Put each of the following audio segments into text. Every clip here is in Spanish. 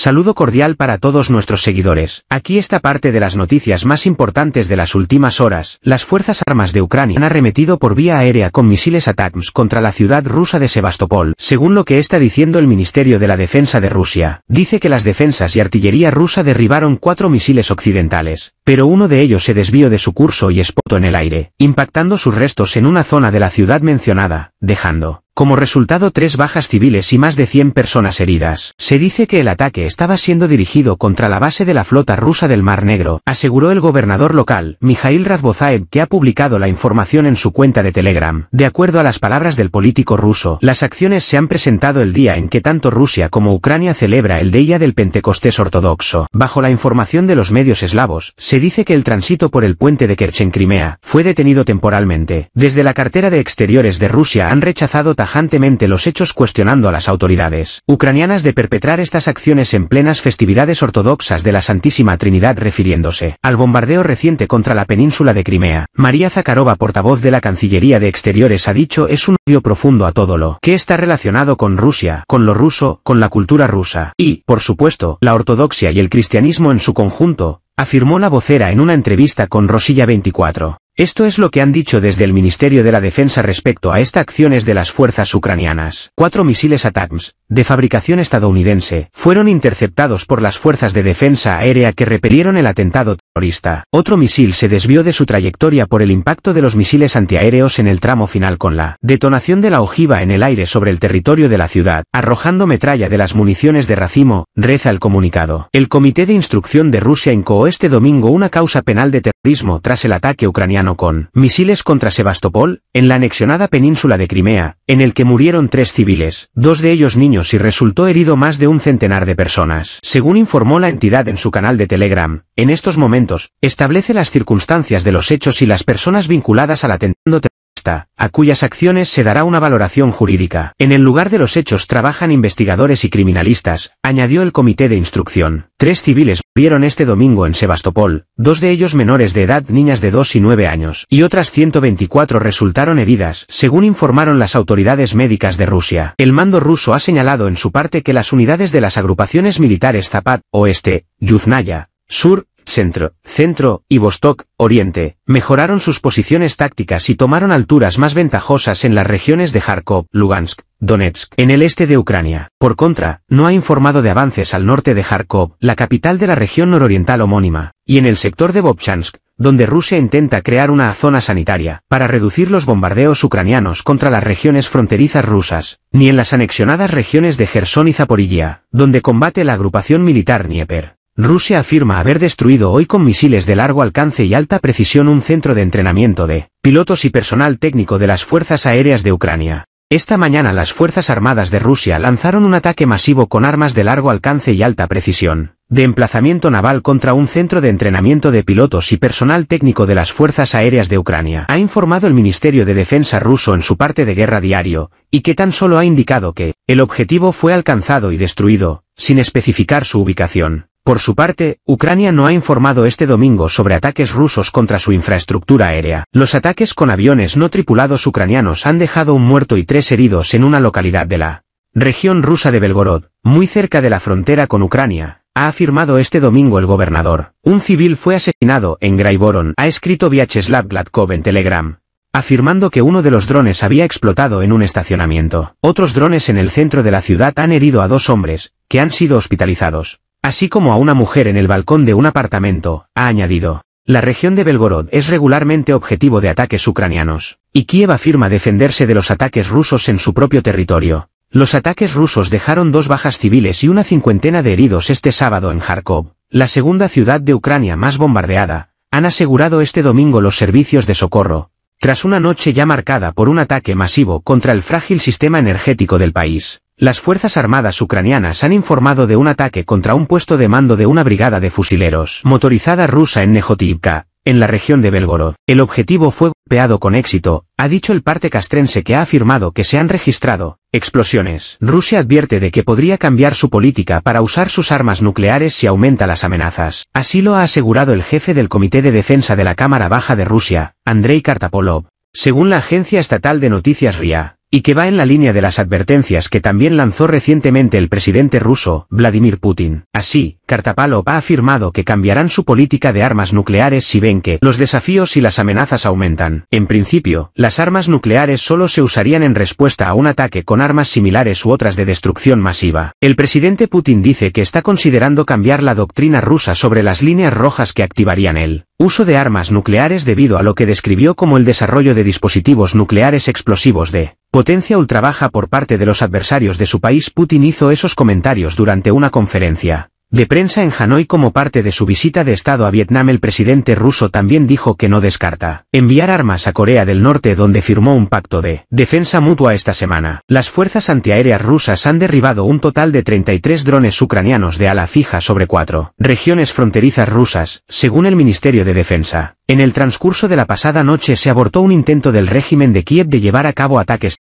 Saludo cordial para todos nuestros seguidores. Aquí está parte de las noticias más importantes de las últimas horas. Las fuerzas armas de Ucrania han arremetido por vía aérea con misiles ATACMS contra la ciudad rusa de Sebastopol, según lo que está diciendo el Ministerio de la Defensa de Rusia. Dice que las defensas y artillería rusa derribaron cuatro misiles occidentales, pero uno de ellos se desvió de su curso y explotó en el aire, impactando sus restos en una zona de la ciudad mencionada, dejando como resultado tres bajas civiles y más de 100 personas heridas. Se dice que el ataque estaba siendo dirigido contra la base de la flota rusa del Mar Negro, aseguró el gobernador local, Mijail Razbozaev, que ha publicado la información en su cuenta de Telegram. De acuerdo a las palabras del político ruso, las acciones se han presentado el día en que tanto Rusia como Ucrania celebra el Día del Pentecostés Ortodoxo. Bajo la información de los medios eslavos, se dice que el tránsito por el puente de Kerchen, Crimea fue detenido temporalmente. Desde la cartera de exteriores de Rusia han rechazado tajantemente los hechos cuestionando a las autoridades ucranianas de perpetrar estas acciones en plenas festividades ortodoxas de la Santísima Trinidad refiriéndose al bombardeo reciente contra la península de Crimea. María Zakharova, portavoz de la Cancillería de Exteriores, ha dicho es un odio profundo a todo lo que está relacionado con Rusia, con lo ruso, con la cultura rusa y, por supuesto, la ortodoxia y el cristianismo en su conjunto, afirmó la vocera en una entrevista con Rosilla 24. Esto es lo que han dicho desde el Ministerio de la Defensa respecto a estas acciones de las fuerzas ucranianas. Cuatro misiles ATACMS, de fabricación estadounidense, fueron interceptados por las fuerzas de defensa aérea que repelieron el atentado terrorista. Otro misil se desvió de su trayectoria por el impacto de los misiles antiaéreos en el tramo final con la detonación de la ojiva en el aire sobre el territorio de la ciudad, arrojando metralla de las municiones de racimo, reza el comunicado. El Comité de Instrucción de Rusia incoó este domingo una causa penal de tras el ataque ucraniano con misiles contra Sebastopol, en la anexionada península de Crimea, en el que murieron tres civiles, dos de ellos niños y resultó herido más de un centenar de personas. Según informó la entidad en su canal de Telegram, en estos momentos, establece las circunstancias de los hechos y las personas vinculadas al atentado a cuyas acciones se dará una valoración jurídica. En el lugar de los hechos trabajan investigadores y criminalistas, añadió el comité de instrucción. Tres civiles murieron este domingo en Sebastopol, dos de ellos menores de edad niñas de 2 y 9 años, y otras 124 resultaron heridas, según informaron las autoridades médicas de Rusia. El mando ruso ha señalado en su parte que las unidades de las agrupaciones militares Zapat, Oeste, Yuznaya, Sur, Centro, Centro y Vostok, Oriente, mejoraron sus posiciones tácticas y tomaron alturas más ventajosas en las regiones de Kharkov, Lugansk, Donetsk, en el este de Ucrania. Por contra, no ha informado de avances al norte de Kharkov, la capital de la región nororiental homónima, y en el sector de Bobchansk, donde Rusia intenta crear una zona sanitaria, para reducir los bombardeos ucranianos contra las regiones fronterizas rusas, ni en las anexionadas regiones de Gerson y Zaporilla, donde combate la agrupación militar Nieper. Rusia afirma haber destruido hoy con misiles de largo alcance y alta precisión un centro de entrenamiento de pilotos y personal técnico de las Fuerzas Aéreas de Ucrania. Esta mañana las Fuerzas Armadas de Rusia lanzaron un ataque masivo con armas de largo alcance y alta precisión, de emplazamiento naval contra un centro de entrenamiento de pilotos y personal técnico de las Fuerzas Aéreas de Ucrania. Ha informado el Ministerio de Defensa ruso en su parte de guerra diario, y que tan solo ha indicado que, el objetivo fue alcanzado y destruido, sin especificar su ubicación. Por su parte, Ucrania no ha informado este domingo sobre ataques rusos contra su infraestructura aérea. Los ataques con aviones no tripulados ucranianos han dejado un muerto y tres heridos en una localidad de la región rusa de Belgorod, muy cerca de la frontera con Ucrania, ha afirmado este domingo el gobernador. Un civil fue asesinado en Graiboron, ha escrito Vyacheslav Gladkov en Telegram afirmando que uno de los drones había explotado en un estacionamiento. Otros drones en el centro de la ciudad han herido a dos hombres, que han sido hospitalizados así como a una mujer en el balcón de un apartamento, ha añadido. La región de Belgorod es regularmente objetivo de ataques ucranianos, y Kiev afirma defenderse de los ataques rusos en su propio territorio. Los ataques rusos dejaron dos bajas civiles y una cincuentena de heridos este sábado en Kharkov, la segunda ciudad de Ucrania más bombardeada, han asegurado este domingo los servicios de socorro, tras una noche ya marcada por un ataque masivo contra el frágil sistema energético del país. Las Fuerzas Armadas ucranianas han informado de un ataque contra un puesto de mando de una brigada de fusileros motorizada rusa en Nejotivka, en la región de Belgorod. El objetivo fue golpeado con éxito, ha dicho el parte castrense que ha afirmado que se han registrado explosiones. Rusia advierte de que podría cambiar su política para usar sus armas nucleares si aumenta las amenazas. Así lo ha asegurado el jefe del Comité de Defensa de la Cámara Baja de Rusia, Andrei Kartapolov. Según la agencia estatal de noticias RIA, y que va en la línea de las advertencias que también lanzó recientemente el presidente ruso, Vladimir Putin. Así, Kartapalov ha afirmado que cambiarán su política de armas nucleares si ven que los desafíos y las amenazas aumentan. En principio, las armas nucleares solo se usarían en respuesta a un ataque con armas similares u otras de destrucción masiva. El presidente Putin dice que está considerando cambiar la doctrina rusa sobre las líneas rojas que activarían el uso de armas nucleares debido a lo que describió como el desarrollo de dispositivos nucleares explosivos de potencia ultrabaja por parte de los adversarios de su país Putin hizo esos comentarios durante una conferencia de prensa en Hanoi como parte de su visita de Estado a Vietnam el presidente ruso también dijo que no descarta enviar armas a Corea del Norte donde firmó un pacto de defensa mutua esta semana. Las fuerzas antiaéreas rusas han derribado un total de 33 drones ucranianos de ala fija sobre cuatro regiones fronterizas rusas, según el Ministerio de Defensa. En el transcurso de la pasada noche se abortó un intento del régimen de Kiev de llevar a cabo ataques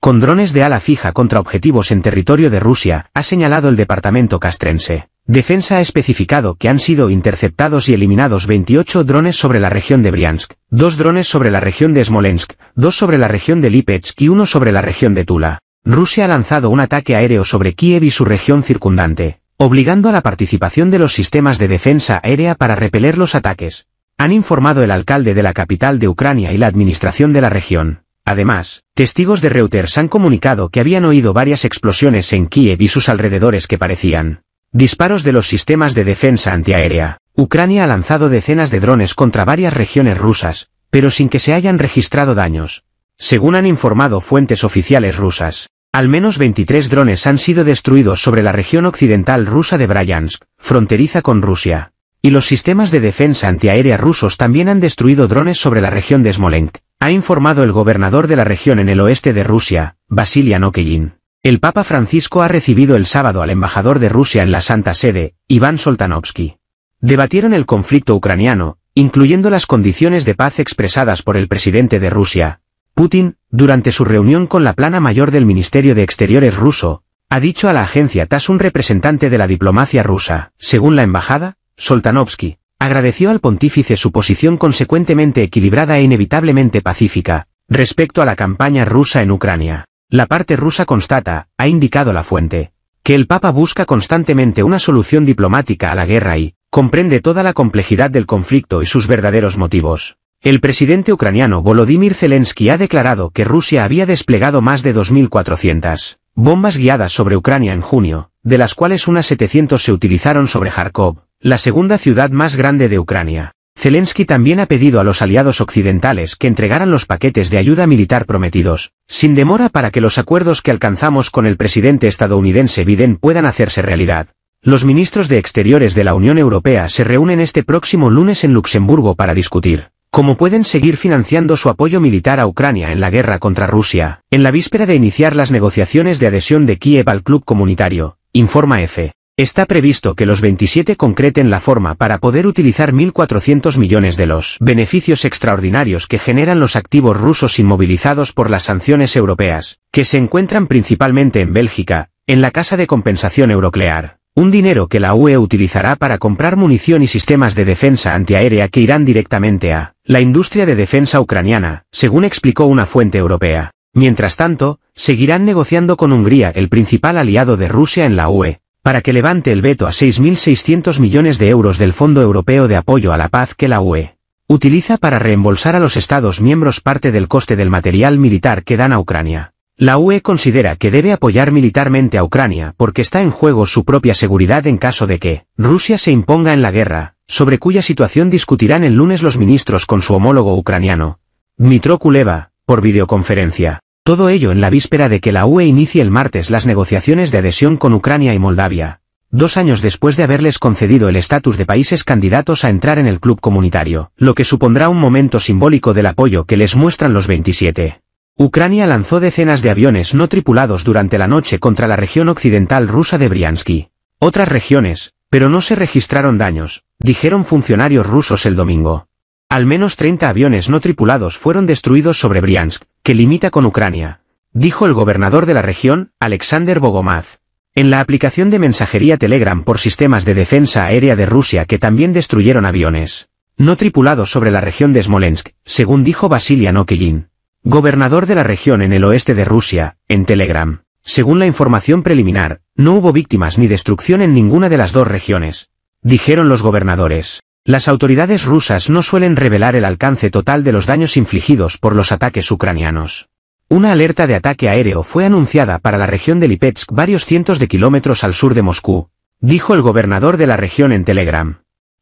con drones de ala fija contra objetivos en territorio de Rusia, ha señalado el departamento castrense. Defensa ha especificado que han sido interceptados y eliminados 28 drones sobre la región de Briansk, dos drones sobre la región de Smolensk, dos sobre la región de Lipetsk y uno sobre la región de Tula. Rusia ha lanzado un ataque aéreo sobre Kiev y su región circundante, obligando a la participación de los sistemas de defensa aérea para repeler los ataques. Han informado el alcalde de la capital de Ucrania y la administración de la región. Además, testigos de Reuters han comunicado que habían oído varias explosiones en Kiev y sus alrededores que parecían disparos de los sistemas de defensa antiaérea. Ucrania ha lanzado decenas de drones contra varias regiones rusas, pero sin que se hayan registrado daños. Según han informado fuentes oficiales rusas, al menos 23 drones han sido destruidos sobre la región occidental rusa de Bryansk, fronteriza con Rusia. Y los sistemas de defensa antiaérea rusos también han destruido drones sobre la región de Smolensk, ha informado el gobernador de la región en el oeste de Rusia, Vasily Anokelin. El Papa Francisco ha recibido el sábado al embajador de Rusia en la Santa Sede, Iván Soltanovsky. Debatieron el conflicto ucraniano, incluyendo las condiciones de paz expresadas por el presidente de Rusia, Putin, durante su reunión con la plana mayor del Ministerio de Exteriores ruso, ha dicho a la agencia TAS un representante de la diplomacia rusa. Según la embajada, Soltanovsky Agradeció al pontífice su posición consecuentemente equilibrada e inevitablemente pacífica, respecto a la campaña rusa en Ucrania. La parte rusa constata, ha indicado la fuente, que el Papa busca constantemente una solución diplomática a la guerra y, comprende toda la complejidad del conflicto y sus verdaderos motivos. El presidente ucraniano Volodymyr Zelensky ha declarado que Rusia había desplegado más de 2.400 bombas guiadas sobre Ucrania en junio, de las cuales unas 700 se utilizaron sobre Kharkov, la segunda ciudad más grande de Ucrania. Zelensky también ha pedido a los aliados occidentales que entregaran los paquetes de ayuda militar prometidos, sin demora para que los acuerdos que alcanzamos con el presidente estadounidense Biden puedan hacerse realidad. Los ministros de Exteriores de la Unión Europea se reúnen este próximo lunes en Luxemburgo para discutir cómo pueden seguir financiando su apoyo militar a Ucrania en la guerra contra Rusia, en la víspera de iniciar las negociaciones de adhesión de Kiev al club comunitario, informa EFE. Está previsto que los 27 concreten la forma para poder utilizar 1.400 millones de los beneficios extraordinarios que generan los activos rusos inmovilizados por las sanciones europeas, que se encuentran principalmente en Bélgica, en la Casa de Compensación Euroclear. Un dinero que la UE utilizará para comprar munición y sistemas de defensa antiaérea que irán directamente a la industria de defensa ucraniana, según explicó una fuente europea. Mientras tanto, seguirán negociando con Hungría, el principal aliado de Rusia en la UE, para que levante el veto a 6.600 millones de euros del Fondo Europeo de Apoyo a la Paz que la UE utiliza para reembolsar a los Estados miembros parte del coste del material militar que dan a Ucrania. La UE considera que debe apoyar militarmente a Ucrania porque está en juego su propia seguridad en caso de que Rusia se imponga en la guerra, sobre cuya situación discutirán el lunes los ministros con su homólogo ucraniano, Dmitro Kuleva, por videoconferencia. Todo ello en la víspera de que la UE inicie el martes las negociaciones de adhesión con Ucrania y Moldavia, dos años después de haberles concedido el estatus de países candidatos a entrar en el club comunitario, lo que supondrá un momento simbólico del apoyo que les muestran los 27. Ucrania lanzó decenas de aviones no tripulados durante la noche contra la región occidental rusa de Briansky. Otras regiones, pero no se registraron daños, dijeron funcionarios rusos el domingo. Al menos 30 aviones no tripulados fueron destruidos sobre Briansk, que limita con Ucrania, dijo el gobernador de la región, Alexander Bogomaz. En la aplicación de mensajería Telegram por sistemas de defensa aérea de Rusia que también destruyeron aviones no tripulados sobre la región de Smolensk, según dijo Vasily Anokelin, gobernador de la región en el oeste de Rusia, en Telegram. Según la información preliminar, no hubo víctimas ni destrucción en ninguna de las dos regiones, dijeron los gobernadores. Las autoridades rusas no suelen revelar el alcance total de los daños infligidos por los ataques ucranianos. Una alerta de ataque aéreo fue anunciada para la región de Lipetsk varios cientos de kilómetros al sur de Moscú, dijo el gobernador de la región en Telegram.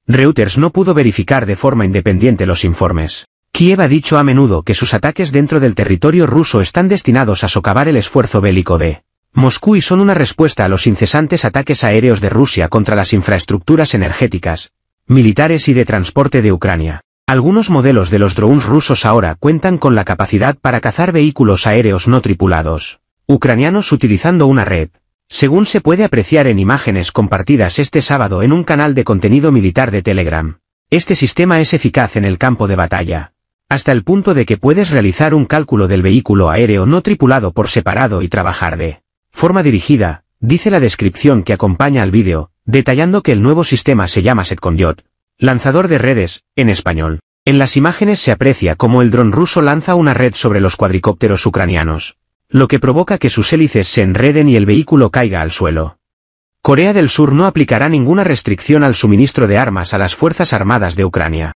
Reuters no pudo verificar de forma independiente los informes. Kiev ha dicho a menudo que sus ataques dentro del territorio ruso están destinados a socavar el esfuerzo bélico de Moscú y son una respuesta a los incesantes ataques aéreos de Rusia contra las infraestructuras energéticas, militares y de transporte de Ucrania. Algunos modelos de los drones rusos ahora cuentan con la capacidad para cazar vehículos aéreos no tripulados, ucranianos utilizando una red. Según se puede apreciar en imágenes compartidas este sábado en un canal de contenido militar de Telegram, este sistema es eficaz en el campo de batalla, hasta el punto de que puedes realizar un cálculo del vehículo aéreo no tripulado por separado y trabajar de forma dirigida, dice la descripción que acompaña al vídeo, detallando que el nuevo sistema se llama Setconjot, lanzador de redes, en español. En las imágenes se aprecia cómo el dron ruso lanza una red sobre los cuadricópteros ucranianos, lo que provoca que sus hélices se enreden y el vehículo caiga al suelo. Corea del Sur no aplicará ninguna restricción al suministro de armas a las Fuerzas Armadas de Ucrania.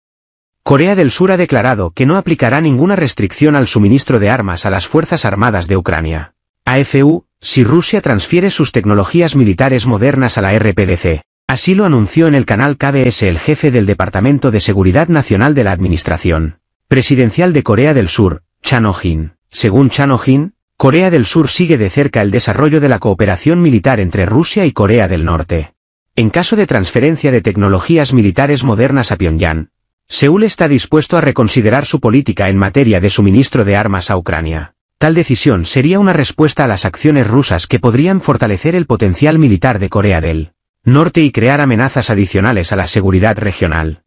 Corea del Sur ha declarado que no aplicará ninguna restricción al suministro de armas a las Fuerzas Armadas de Ucrania. AFU, si Rusia transfiere sus tecnologías militares modernas a la RPDC. Así lo anunció en el canal KBS el jefe del Departamento de Seguridad Nacional de la Administración Presidencial de Corea del Sur, Chan ho Según Chan Corea del Sur sigue de cerca el desarrollo de la cooperación militar entre Rusia y Corea del Norte. En caso de transferencia de tecnologías militares modernas a Pyongyang, Seúl está dispuesto a reconsiderar su política en materia de suministro de armas a Ucrania. Tal decisión sería una respuesta a las acciones rusas que podrían fortalecer el potencial militar de Corea del Norte y crear amenazas adicionales a la seguridad regional.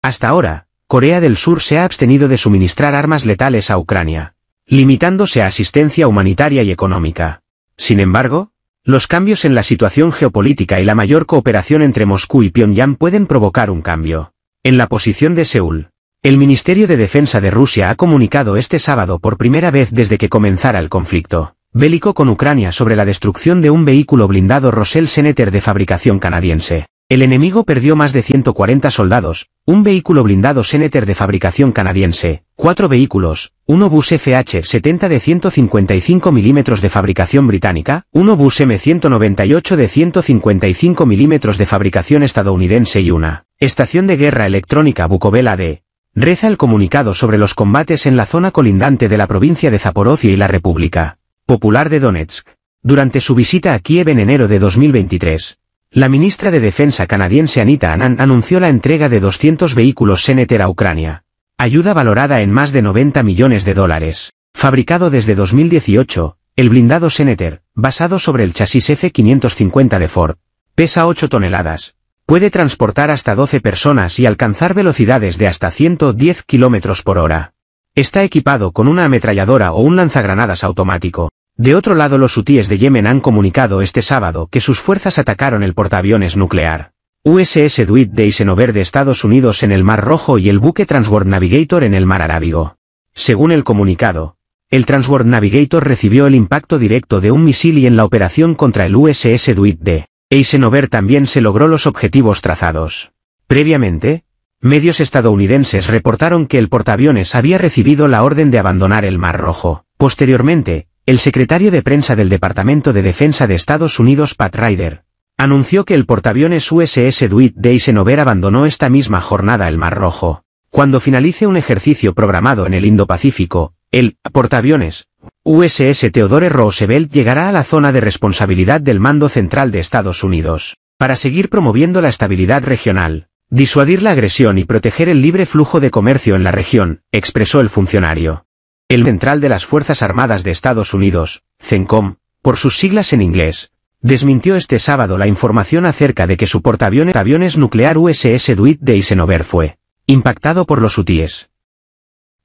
Hasta ahora, Corea del Sur se ha abstenido de suministrar armas letales a Ucrania, limitándose a asistencia humanitaria y económica. Sin embargo, los cambios en la situación geopolítica y la mayor cooperación entre Moscú y Pyongyang pueden provocar un cambio en la posición de Seúl. El Ministerio de Defensa de Rusia ha comunicado este sábado por primera vez desde que comenzara el conflicto bélico con Ucrania sobre la destrucción de un vehículo blindado Rosell Seneter de fabricación canadiense. El enemigo perdió más de 140 soldados, un vehículo blindado Seneter de fabricación canadiense, cuatro vehículos, un obús FH-70 de 155 milímetros de fabricación británica, un obús M198 de 155 milímetros de fabricación estadounidense y una estación de guerra electrónica Bucovela de Reza el comunicado sobre los combates en la zona colindante de la provincia de Zaporozhia y la República Popular de Donetsk. Durante su visita a Kiev en enero de 2023, la ministra de Defensa canadiense Anita Anand anunció la entrega de 200 vehículos Seneter a Ucrania. Ayuda valorada en más de 90 millones de dólares. Fabricado desde 2018, el blindado Seneter, basado sobre el chasis F-550 de Ford, pesa 8 toneladas, puede transportar hasta 12 personas y alcanzar velocidades de hasta 110 km por hora. Está equipado con una ametralladora o un lanzagranadas automático. De otro lado los hutíes de Yemen han comunicado este sábado que sus fuerzas atacaron el portaaviones nuclear. USS duit de Eisenhower de Estados Unidos en el Mar Rojo y el buque Transworld Navigator en el Mar Arábigo. Según el comunicado, el Transworld Navigator recibió el impacto directo de un misil y en la operación contra el USS duit de... Eisenhower también se logró los objetivos trazados. Previamente, medios estadounidenses reportaron que el portaaviones había recibido la orden de abandonar el Mar Rojo. Posteriormente, el secretario de prensa del Departamento de Defensa de Estados Unidos Pat Ryder, anunció que el portaaviones USS Dwight de Eisenhower abandonó esta misma jornada el Mar Rojo. Cuando finalice un ejercicio programado en el Indo-Pacífico, el portaaviones USS Theodore Roosevelt llegará a la zona de responsabilidad del Mando Central de Estados Unidos, para seguir promoviendo la estabilidad regional, disuadir la agresión y proteger el libre flujo de comercio en la región, expresó el funcionario. El Central de las Fuerzas Armadas de Estados Unidos, CENCOM, por sus siglas en inglés, desmintió este sábado la información acerca de que su portaaviones nuclear USS Duit de Eisenhower fue impactado por los UTIES.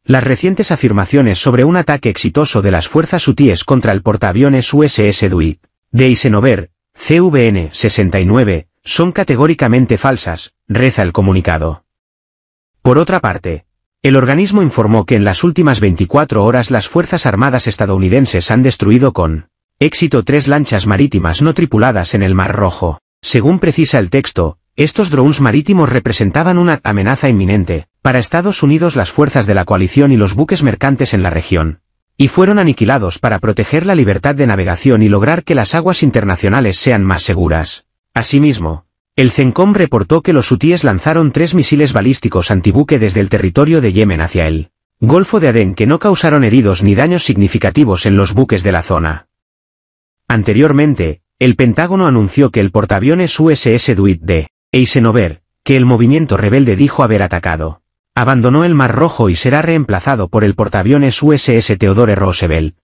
Las recientes afirmaciones sobre un ataque exitoso de las fuerzas hutíes contra el portaaviones USS duit de Isenover, CVN-69, son categóricamente falsas, reza el comunicado. Por otra parte, el organismo informó que en las últimas 24 horas las Fuerzas Armadas estadounidenses han destruido con éxito tres lanchas marítimas no tripuladas en el Mar Rojo. Según precisa el texto, estos drones marítimos representaban una amenaza inminente, para Estados Unidos las fuerzas de la coalición y los buques mercantes en la región, y fueron aniquilados para proteger la libertad de navegación y lograr que las aguas internacionales sean más seguras. Asimismo, el CENCOM reportó que los hutíes lanzaron tres misiles balísticos antibuque desde el territorio de Yemen hacia el Golfo de Adén que no causaron heridos ni daños significativos en los buques de la zona. Anteriormente, el Pentágono anunció que el portaaviones USS duit D. Eisenhower, que el movimiento rebelde dijo haber atacado. Abandonó el Mar Rojo y será reemplazado por el portaaviones USS Theodore Roosevelt.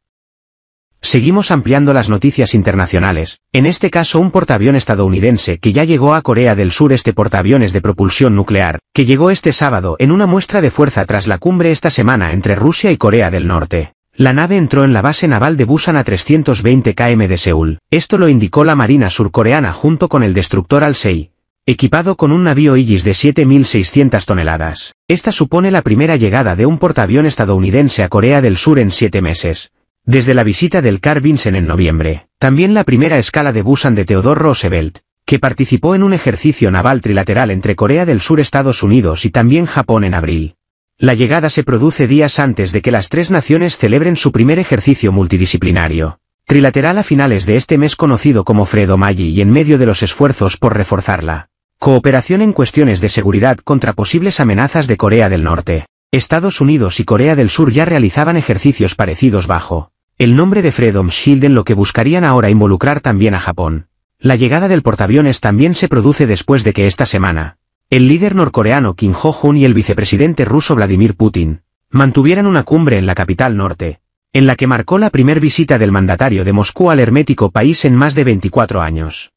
Seguimos ampliando las noticias internacionales, en este caso un portaavión estadounidense que ya llegó a Corea del Sur este portaaviones de propulsión nuclear, que llegó este sábado en una muestra de fuerza tras la cumbre esta semana entre Rusia y Corea del Norte. La nave entró en la base naval de Busan a 320 km de Seúl. Esto lo indicó la Marina surcoreana junto con el destructor Alsei, Equipado con un navío Aegis de 7.600 toneladas, esta supone la primera llegada de un portaavión estadounidense a Corea del Sur en siete meses, desde la visita del Carl en noviembre. También la primera escala de Busan de Theodore Roosevelt, que participó en un ejercicio naval trilateral entre Corea del Sur Estados Unidos y también Japón en abril. La llegada se produce días antes de que las tres naciones celebren su primer ejercicio multidisciplinario, trilateral a finales de este mes conocido como Fredo Maggi y en medio de los esfuerzos por reforzarla. Cooperación en cuestiones de seguridad contra posibles amenazas de Corea del Norte. Estados Unidos y Corea del Sur ya realizaban ejercicios parecidos bajo el nombre de Freedom Shield en lo que buscarían ahora involucrar también a Japón. La llegada del portaaviones también se produce después de que esta semana, el líder norcoreano Kim Jong-un y el vicepresidente ruso Vladimir Putin, mantuvieran una cumbre en la capital norte, en la que marcó la primer visita del mandatario de Moscú al hermético país en más de 24 años.